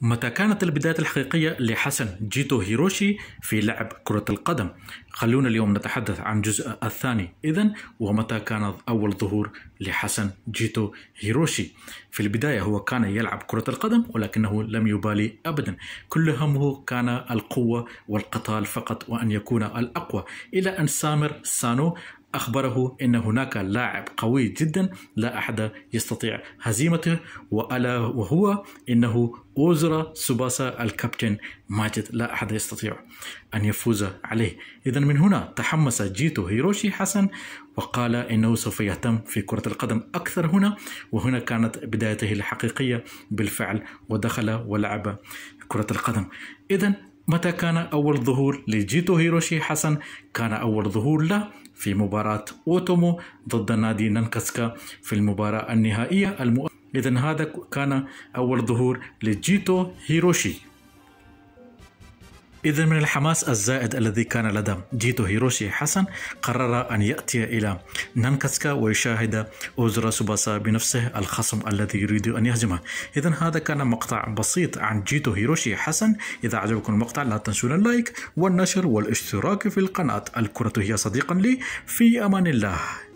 متى كانت البداية الحقيقية لحسن جيتو هيروشي في لعب كرة القدم؟ خلونا اليوم نتحدث عن الجزء الثاني إذا ومتى كان أول ظهور لحسن جيتو هيروشي في البداية هو كان يلعب كرة القدم ولكنه لم يبالي أبدا كل همه كان القوة والقتال فقط وأن يكون الأقوى إلى أن سامر سانو أخبره أن هناك لاعب قوي جدا لا أحد يستطيع هزيمته وألا وهو أنه أوزرا سوباسا الكابتن ماجد لا أحد يستطيع أن يفوز عليه إذا من هنا تحمس جيتو هيروشي حسن وقال إنه سوف يهتم في كرة القدم أكثر هنا وهنا كانت بدايته الحقيقية بالفعل ودخل ولعب كرة القدم إذا متى كان أول ظهور لجيتو هيروشي حسن كان أول ظهور له في مباراة أوتومو ضد نادي ننكسكا في المباراة النهائية المؤ... إذا هذا كان أول ظهور لجيتو هيروشي إذا من الحماس الزائد الذي كان لدى جيتو هيروشي حسن قرر أن يأتي إلى نانكاسكا ويشاهد أوزرا سوباسا بنفسه الخصم الذي يريد أن يهزمه إذا هذا كان مقطع بسيط عن جيتو هيروشي حسن إذا عجبكم المقطع لا تنسون اللايك والنشر والاشتراك في القناة الكرة هي صديقا لي في أمان الله